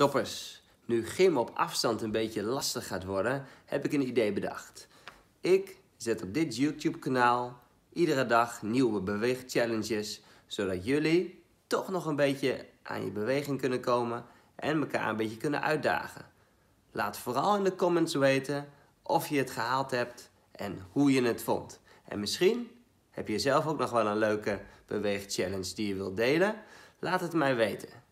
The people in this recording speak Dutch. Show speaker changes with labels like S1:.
S1: Toppers, nu gym op afstand een beetje lastig gaat worden, heb ik een idee bedacht. Ik zet op dit YouTube-kanaal iedere dag nieuwe beweegchallenges, zodat jullie toch nog een beetje aan je beweging kunnen komen en elkaar een beetje kunnen uitdagen. Laat vooral in de comments weten of je het gehaald hebt en hoe je het vond. En misschien heb je zelf ook nog wel een leuke beweegchallenge die je wilt delen? Laat het mij weten.